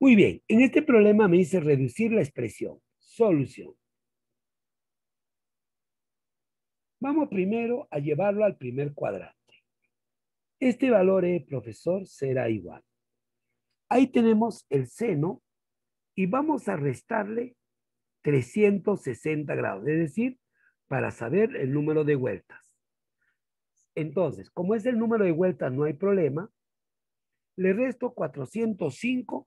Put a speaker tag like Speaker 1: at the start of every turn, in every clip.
Speaker 1: Muy bien, en este problema me dice reducir la expresión. Solución. Vamos primero a llevarlo al primer cuadrante. Este valor, eh, profesor, será igual. Ahí tenemos el seno y vamos a restarle 360 grados, es decir, para saber el número de vueltas. Entonces, como es el número de vueltas, no hay problema. Le resto 405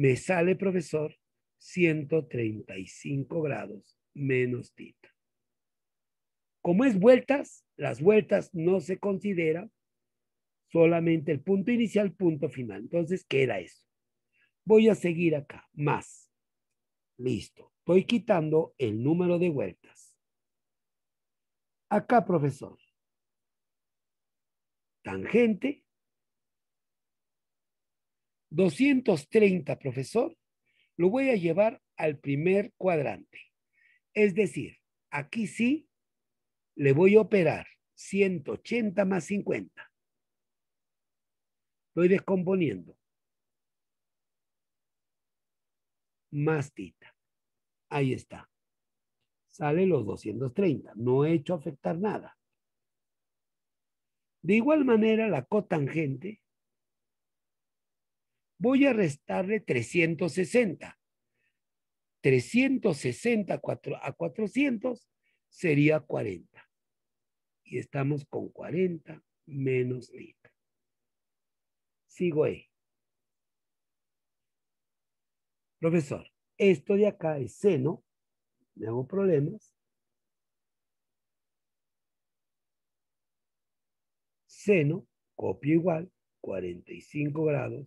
Speaker 1: me sale, profesor, 135 grados menos tita. Como es vueltas, las vueltas no se consideran solamente el punto inicial, punto final. Entonces qué era eso. Voy a seguir acá, más. Listo. Estoy quitando el número de vueltas. Acá, profesor. Tangente 230, profesor, lo voy a llevar al primer cuadrante. Es decir, aquí sí le voy a operar 180 más 50. Estoy descomponiendo. Más tita. Ahí está. Sale los 230. No he hecho afectar nada. De igual manera, la cotangente voy a restarle 360. 360 a 400 sería 40. Y estamos con 40 menos 10. Sigo ahí. Profesor, esto de acá es seno. Me hago problemas. Seno, copio igual, 45 grados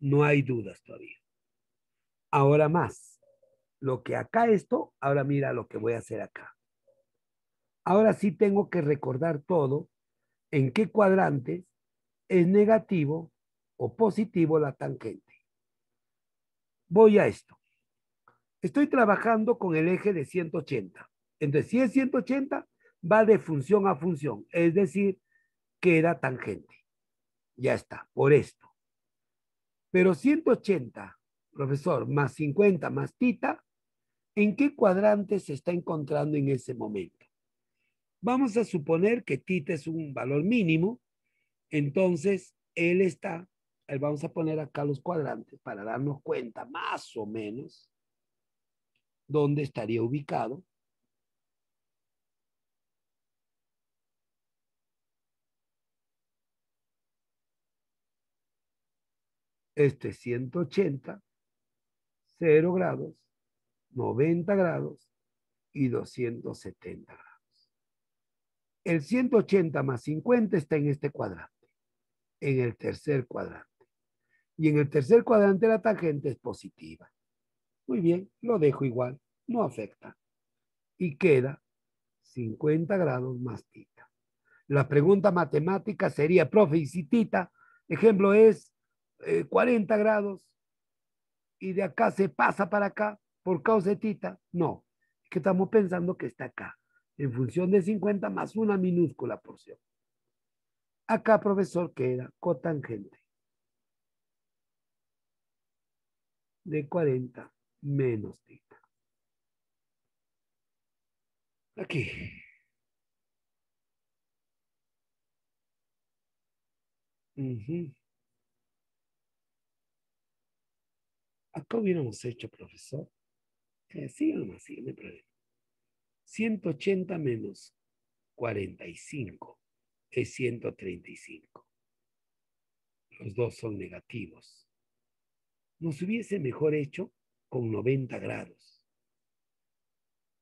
Speaker 1: No hay dudas todavía. Ahora más, lo que acá esto, ahora mira lo que voy a hacer acá. Ahora sí tengo que recordar todo, en qué cuadrantes es negativo o positivo la tangente. Voy a esto. Estoy trabajando con el eje de 180. Entonces, si es 180, va de función a función, es decir, queda tangente. Ya está, por esto. Pero 180, profesor, más 50, más tita, ¿en qué cuadrante se está encontrando en ese momento? Vamos a suponer que tita es un valor mínimo, entonces él está, vamos a poner acá los cuadrantes para darnos cuenta más o menos dónde estaría ubicado este 180, 0 grados, 90 grados y 270 grados. El 180 más 50 está en este cuadrante, en el tercer cuadrante. Y en el tercer cuadrante la tangente es positiva. Muy bien, lo dejo igual, no afecta. Y queda 50 grados más tita. La pregunta matemática sería, profe, y si tita, ejemplo es 40 eh, grados y de acá se pasa para acá por causa tita. No, que estamos pensando que está acá, en función de 50 más una minúscula porción. Acá, profesor, queda cotangente de 40 menos tita. Aquí. Uh qué hubiéramos hecho, profesor, eh, o no así, no hay problema. 180 menos 45 es 135. Los dos son negativos. Nos hubiese mejor hecho con 90 grados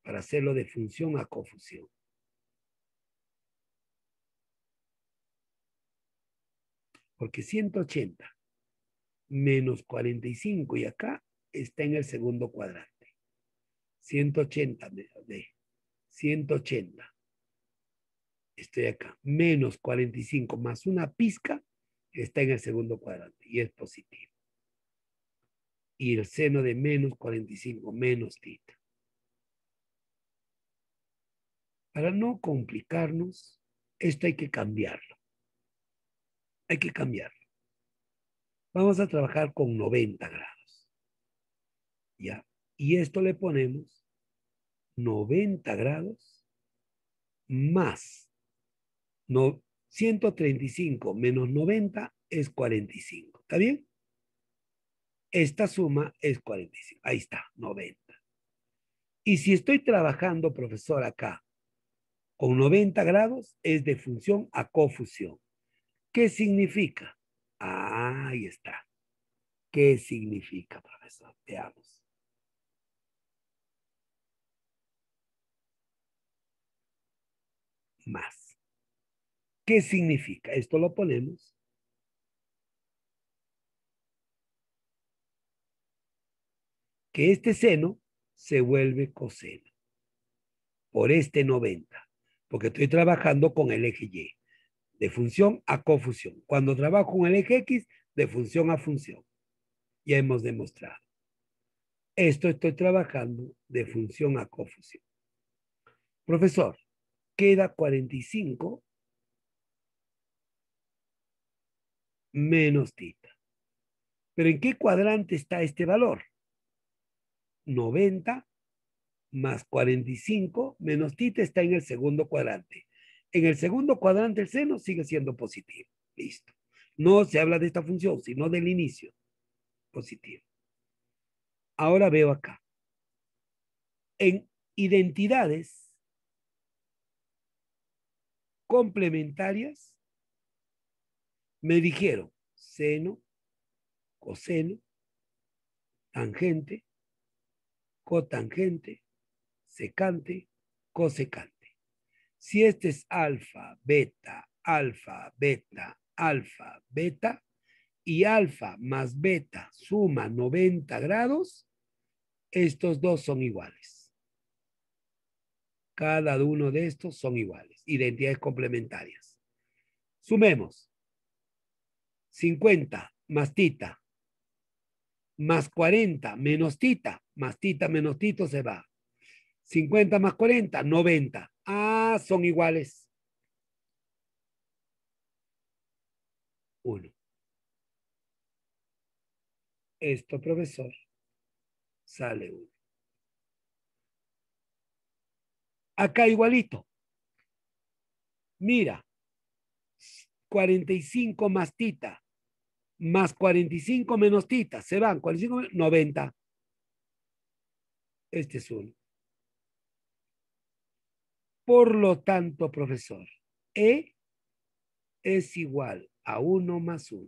Speaker 1: para hacerlo de función a confusión Porque 180 menos 45 y acá está en el segundo cuadrante. 180, de 180. Estoy acá. Menos 45 más una pizca está en el segundo cuadrante y es positivo. Y el seno de menos 45 menos tita. Para no complicarnos, esto hay que cambiarlo. Hay que cambiarlo. Vamos a trabajar con 90 grados. ¿Ya? Y esto le ponemos 90 grados más 135 menos 90 es 45. ¿Está bien? Esta suma es 45. Ahí está, 90. Y si estoy trabajando, profesor, acá con 90 grados, es de función a cofusión. ¿Qué significa? Ah, ahí está. ¿Qué significa, profesor? Veamos. Más. ¿Qué significa? Esto lo ponemos. Que este seno se vuelve coseno por este 90, porque estoy trabajando con el eje Y de función a cofusión. Cuando trabajo con el eje X, de función a función. Ya hemos demostrado. Esto estoy trabajando de función a cofusión. Profesor, queda 45 menos tita. ¿Pero en qué cuadrante está este valor? 90 más 45 menos tita está en el segundo cuadrante en el segundo cuadrante el seno sigue siendo positivo. Listo. No se habla de esta función, sino del inicio positivo. Ahora veo acá. En identidades complementarias, me dijeron seno, coseno, tangente, cotangente, secante, cosecante. Si este es alfa, beta, alfa, beta, alfa, beta, y alfa más beta suma 90 grados, estos dos son iguales. Cada uno de estos son iguales, identidades complementarias. Sumemos. 50 más tita más 40 menos tita, más tita menos tito se va. 50 más 40, 90. Ah, son iguales. Uno. Esto, profesor, sale uno. Acá igualito. Mira, 45 más tita, más 45 menos tita, se van, 45 90. Este es uno. Por lo tanto, profesor, E es igual a 1 más 1.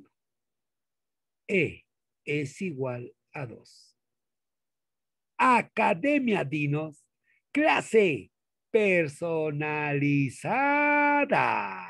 Speaker 1: E es igual a 2. Academia Dinos, clase personalizada.